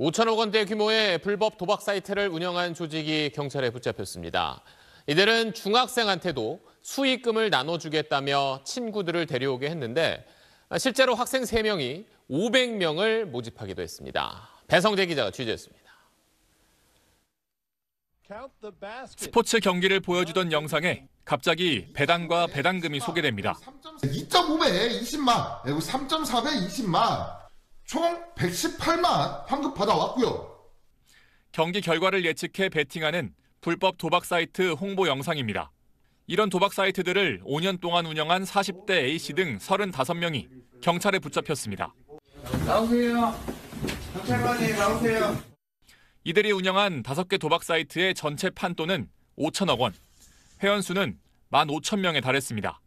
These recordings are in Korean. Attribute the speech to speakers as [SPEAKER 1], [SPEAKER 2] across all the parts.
[SPEAKER 1] 5천억 원대 규모의 불법 도박 사이트를 운영한 조직이 경찰에 붙잡혔습니다. 이들은 중학생한테도 수익금을 나눠주겠다며 친구들을 데려오게 했는데 실제로 학생 3명이 500명을 모집하기도 했습니다. 배성재 기자가 취재했습니다. 스포츠 경기를 보여주던 영상에 갑자기 배당과 배당금이 소개됩니다. 2.5배 20만, 3.4배 20만, 총 118만 환급 받아왔고요. 경기 결과를 예측해 베팅하는 불법 도박 사이트 홍보 영상입니다. 이런 도박 사이트들을 5년 동안 운영한 40대 A씨 등 35명이 경찰에 붙잡혔습니다. 나오세요. 경찰관님 나오세요. 이들이 운영한 5개 도박 사이트의 전체 판돈은 5천억 원, 회원 수는 1만 5천 명에 달했습니다.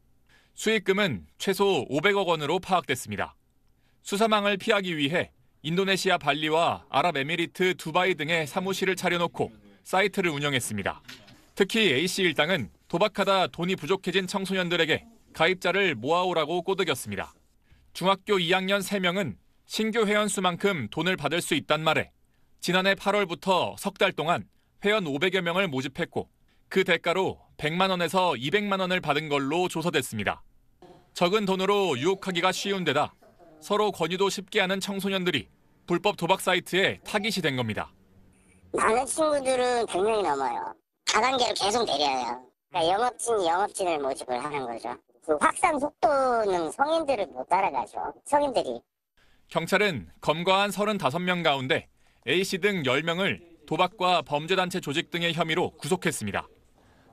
[SPEAKER 1] 수익금은 최소 500억 원으로 파악됐습니다. 수사망을 피하기 위해 인도네시아 발리와 아랍에미리트 두바이 등의 사무실을 차려놓고 사이트를 운영했습니다. 특히 A씨 일당은 도박하다 돈이 부족해진 청소년들에게 가입자를 모아오라고 꼬드겼습니다. 중학교 2학년 3명은 신규 회원 수만큼 돈을 받을 수 있단 말에 지난해 8월부터 석 달 동안 회원 500여 명을 모집했고 그 대가로 100만 원에서 200만 원을 받은 걸로 조사됐습니다. 적은 돈으로 유혹하기가 쉬운 데다 서로 권유도 쉽게 하는 청소년들이 불법 도박 사이트에 타깃이 된 겁니다. 많은 친구들은 100명이 넘어요. 다단계를 계속 내려요. 그러니까 영업진, 영업진을 모집을 하는 거죠. 그 확산 속도는 성인들을 못 따라가죠. 성인들이. 경찰은 검거한 35명 가운데 A씨 등 10명을 도박과 범죄단체 조직 등의 혐의로 구속했습니다.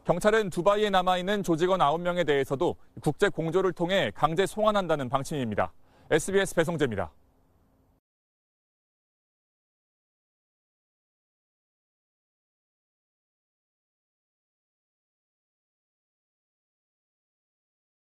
[SPEAKER 1] 경찰은 두바이에 남아있는 조직원 9명에 대해서도 국제 공조를 통해 강제 송환한다는 방침입니다. SBS 배성재입니다.